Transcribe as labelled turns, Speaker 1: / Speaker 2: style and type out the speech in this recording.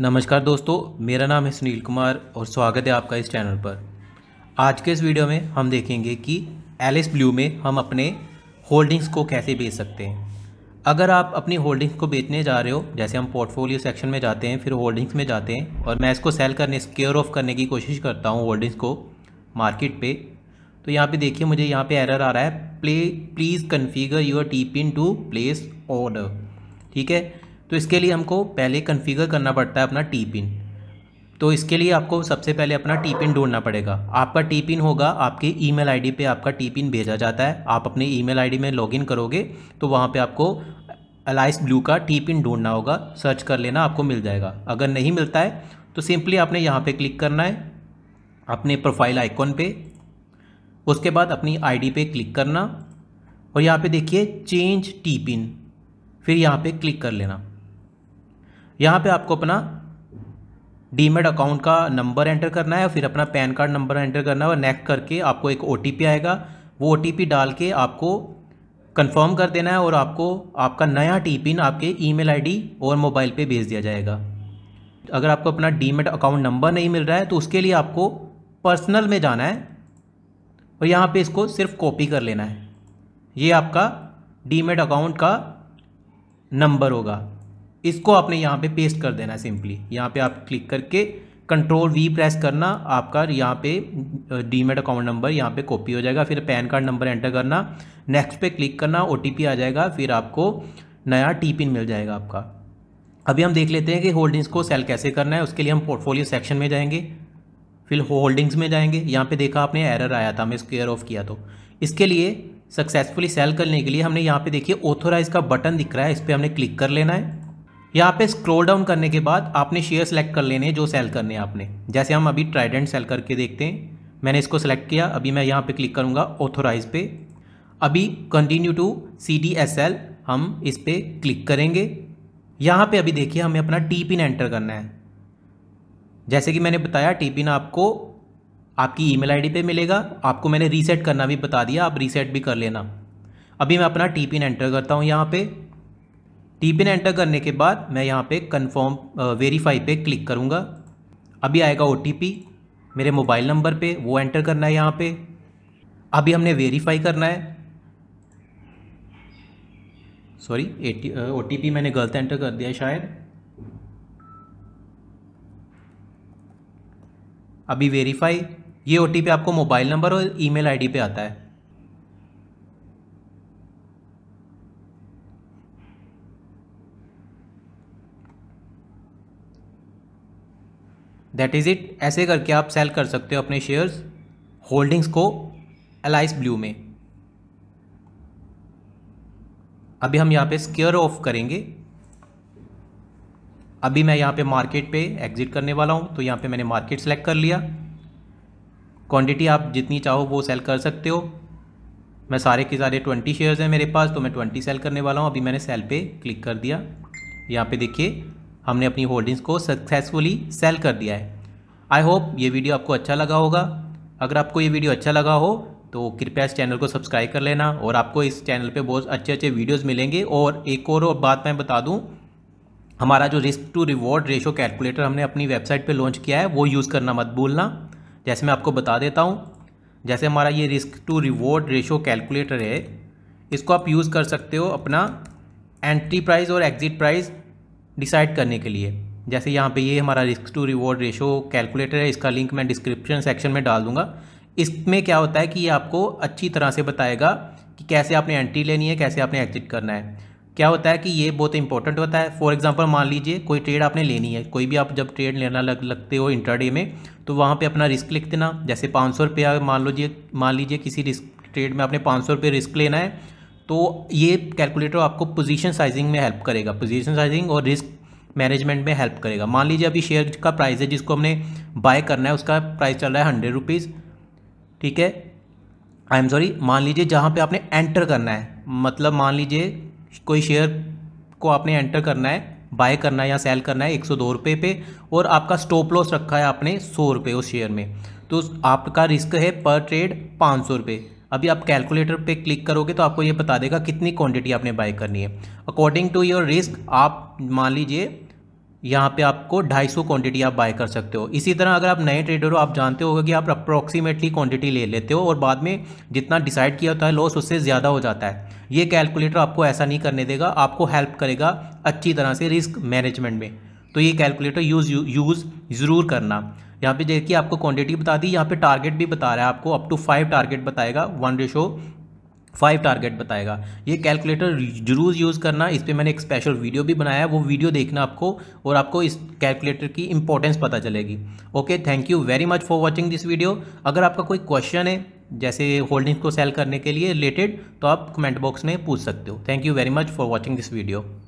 Speaker 1: नमस्कार दोस्तों मेरा नाम है सुनील कुमार और स्वागत है आपका इस चैनल पर आज के इस वीडियो में हम देखेंगे कि एलिस ब्लू में हम अपने होल्डिंग्स को कैसे बेच सकते हैं अगर आप अपनी होल्डिंग्स को बेचने जा रहे हो जैसे हम पोर्टफोलियो सेक्शन में जाते हैं फिर होल्डिंग्स में जाते हैं और मैं इसको सेल करने स्केयर ऑफ करने की कोशिश करता हूँ होल्डिंग्स को मार्केट पर तो यहाँ पर देखिए मुझे यहाँ पर एरर आ रहा है play please configure your T pin to place order ठीक है तो इसके लिए हमको पहले कन्फिगर करना पड़ता है अपना टी पिन तो इसके लिए आपको सबसे पहले अपना टी पिन ढूंढना पड़ेगा आपका टी पिन होगा आपके ईमेल आईडी पे आपका टी पिन भेजा जाता है आप अपने ईमेल आईडी में लॉगिन करोगे तो वहाँ पे आपको अलाइस ब्लू का टी पिन ढूंढना होगा सर्च कर लेना आपको मिल जाएगा अगर नहीं मिलता है तो सिंपली आपने यहाँ पर क्लिक करना है अपने प्रोफाइल आइकॉन पे उसके बाद अपनी डी पर क्लिक करना और यहाँ पर देखिए चेंज टी पिन फिर यहाँ पर क्लिक कर लेना यहाँ पे आपको अपना डीमेट अकाउंट का नंबर एंटर करना है और फिर अपना पैन कार्ड नंबर एंटर करना है और नेक्स्ट करके आपको एक ओ आएगा वो ओ डाल के आपको कंफर्म कर देना है और आपको आपका नया टी पिन आपके ईमेल आईडी और मोबाइल पे भेज दिया जाएगा अगर आपको अपना डीमेट अकाउंट नंबर नहीं मिल रहा है तो उसके लिए आपको पर्सनल में जाना है और यहाँ पे इसको सिर्फ कॉपी कर लेना है ये आपका डीमेट अकाउंट का नंबर होगा इसको आपने यहाँ पे पेस्ट कर देना है सिंपली यहाँ पे आप क्लिक करके कंट्रोल वी प्रेस करना आपका यहाँ पे डीमेट अकाउंट नंबर यहाँ पे कॉपी हो जाएगा फिर पैन कार्ड नंबर एंटर करना नेक्स्ट पे क्लिक करना ओ आ जाएगा फिर आपको नया टी पिन मिल जाएगा आपका अभी हम देख लेते हैं कि होल्डिंग्स को सेल कैसे करना है उसके लिए हम पोर्टफोलियो सेक्शन में जाएंगे फिर होल्डिंग्स में जाएंगे यहाँ पे देखा आपने एरर आया था हमें स्क्यर ऑफ किया तो इसके लिए सक्सेसफुली सेल करने के लिए हमने यहाँ पे देखिए ऑथोराइज का बटन दिख रहा है इस पर हमने क्लिक कर लेना है यहाँ पे स्क्रोल डाउन करने के बाद आपने शेयर सेलेक्ट कर लेने जो सेल करने हैं आपने जैसे हम अभी ट्राइडेंट सेल करके देखते हैं मैंने इसको सेलेक्ट किया अभी मैं यहाँ पे क्लिक करूँगा ऑथोराइज पे अभी continue to C D S L हम इस पर क्लिक करेंगे यहाँ पे अभी देखिए हमें अपना टी पिन एंटर करना है जैसे कि मैंने बताया टी पिन आपको आपकी ईमेल आईडी पे मिलेगा आपको मैंने रीसेट करना भी बता दिया आप रीसेट भी कर लेना अभी मैं अपना टी पिन एंटर करता हूँ यहाँ पे टीपिन एंटर करने के बाद मैं यहाँ पे कन्फर्म वेरीफाई uh, पे क्लिक करूँगा अभी आएगा ओ मेरे मोबाइल नंबर पे वो एंटर करना है यहाँ पे अभी हमने वेरीफाई करना है सॉरी ओ टी मैंने गलत एंटर कर दिया शायद अभी वेरीफाई ये ओ आपको मोबाइल नंबर और ईमेल आईडी पे आता है दैट इज़ इट ऐसे करके आप सेल कर सकते हो अपने शेयर्स होल्डिंग्स को एलाइस ब्लू में अभी हम यहाँ पे स्केयर ऑफ करेंगे अभी मैं यहाँ पे मार्केट पे एग्ज़िट करने वाला हूँ तो यहाँ पे मैंने मार्केट सेलेक्ट कर लिया क्वांटिटी आप जितनी चाहो वो सेल कर सकते हो मैं सारे के सारे ट्वेंटी शेयर्स हैं मेरे पास तो मैं ट्वेंटी सेल करने वाला हूँ अभी मैंने सेल पे क्लिक कर दिया यहाँ पे देखिए हमने अपनी होल्डिंग्स को सक्सेसफुली सेल कर दिया है आई होप ये वीडियो आपको अच्छा लगा होगा अगर आपको ये वीडियो अच्छा लगा हो तो कृपया इस चैनल को सब्सक्राइब कर लेना और आपको इस चैनल पे बहुत अच्छे अच्छे वीडियोस मिलेंगे और एक और, और बात मैं बता दूं हमारा जो risk to reward ratio calculator हमने अपनी वेबसाइट पे लॉन्च किया है वो यूज़ करना मत भूलना जैसे मैं आपको बता देता हूँ जैसे हमारा ये risk to reward ratio calculator है इसको आप यूज़ कर सकते हो अपना एंट्री प्राइज़ और एग्ज़िट प्राइज़ डिसाइड करने के लिए जैसे यहाँ पे ये हमारा risk to reward ratio calculator है इसका लिंक मैं डिस्क्रिप्शन सेक्शन में डाल दूंगा इसमें क्या होता है कि ये आपको अच्छी तरह से बताएगा कि कैसे आपने एंट्री लेनी है कैसे आपने एग्जिट करना है क्या होता है कि ये बहुत इंपॉर्टेंट होता है फॉर एग्जाम्पल मान लीजिए कोई ट्रेड आपने लेनी है कोई भी आप जब ट्रेड लेना लग लगते हो इंटरडे में तो वहाँ पर अपना रिस्क लिख देना जैसे पाँच सौ रुपया मान लो मान लीजिए किसी रिस्क ट्रेड में आपने पाँच सौ रुपये रिस्क लेना है तो ये कैलकुलेटर आपको पोजीशन साइजिंग में हेल्प करेगा पोजीशन साइजिंग और रिस्क मैनेजमेंट में हेल्प करेगा मान लीजिए अभी शेयर का प्राइस है जिसको हमने बाय करना है उसका प्राइस चल रहा है हंड्रेड रुपीज़ ठीक है आई एम सॉरी मान लीजिए जहाँ पे आपने एंटर करना है मतलब मान लीजिए कोई शेयर को आपने एंटर करना है बाय करना है या सेल करना है एक सौ दो रुपये पे और आपका स्टॉप लॉस रखा है आपने सौ रुपये उस शेयर में तो आपका रिस्क है पर ट्रेड पाँच सौ रुपये अभी आप कैलकुलेटर पे क्लिक करोगे तो आपको ये बता देगा कितनी क्वांटिटी आपने बाय करनी है अकॉर्डिंग टू योर रिस्क आप मान लीजिए यहाँ पे आपको 250 क्वान्टिटी आप बाय कर सकते हो इसी तरह अगर आप नए ट्रेडर हो आप जानते होगा कि आप अप्रॉक्सीमेटली क्वांटिटी ले लेते हो और बाद में जितना डिसाइड किया होता है लॉस उससे ज़्यादा हो जाता है ये कैलकुलेटर आपको ऐसा नहीं करने देगा आपको हेल्प करेगा अच्छी तरह से रिस्क मैनेजमेंट में तो ये कैलकुलेटर यूज़ यूज़ ज़रूर करना यहाँ पे देखिए आपको क्वांटिटी बता दी यहाँ पे टारगेट भी बता रहा है आपको अप टू फाइव टारगेट बताएगा वन रेशो फाइव टारगेट बताएगा ये कैलकुलेटर जरूर यूज़ करना इस पर मैंने एक स्पेशल वीडियो भी बनाया है वो वीडियो देखना आपको और आपको इस कैलकुलेटर की इंपॉर्टेंस पता चलेगी okay thank you very much for watching this video अगर आपका कोई क्वेश्चन है जैसे होल्डिंग्स को सेल करने के लिए रिलेटेड तो आप कमेंट बॉक्स में पूछ सकते हो thank you very much for watching this video